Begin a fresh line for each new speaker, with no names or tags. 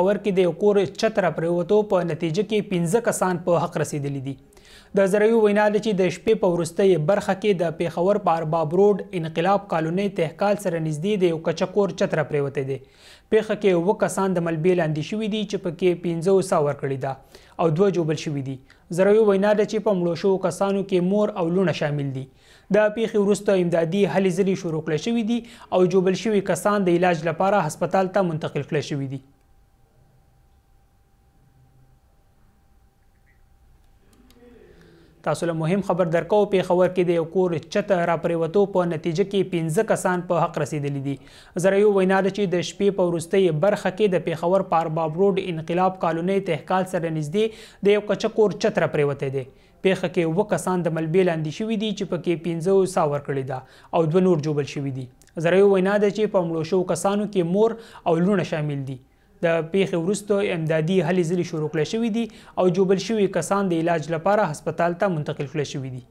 پیښور کې د یو کور چتره پریوتو په نتیجه کې 15 کسان په حق رسیدلی دي د زریو وینا د چې د شپې په ورستۍ برخه کې د پیښور په ارباب روډ انقلاب کالونی تحقال سره نږدې د یو کچکور چتره پریوته دي پیخه کې و کسان د ملبي لاندې شوې دي چې پکې 1500 ورکړي ده او دوه جوبل شوې دي زریو وینا د چې په مړو شو کسانو کې مور او لونه شامل دي د پیخي ورسته امدادي هلې ځلې شروع کړې شوې دي او جوبل شوی کسان د علاج لپاره هسپتال ته منتقل کړل شوی دي تاسو له مهم خبر درکو پیښور کې د یو کور چت را پریوتو په نتیجه کې 15 کسان په حق رسیدلی دي زریو وینا ده چې د شپې په ورستۍ برخه کې د پیښور پارباب روډ انقلاب کالونی تحقیقات سره نږدې د یو کچ کور چت را پریوته دي پیښه کې و کسان د ملبي لاندې شوې دي چې پکې 15 ساور کړی دا او دوه نور جوبل شوې دي زریو وینا ده چې په مړو شو کسانو کې مور او لونه شامل دي د پیښې وروسته امدادي هلې ځلې شروع کړل شوې دي او جوبل شوي کسان د علاج لپاره هسپتال ته منتقل کړل شوي دي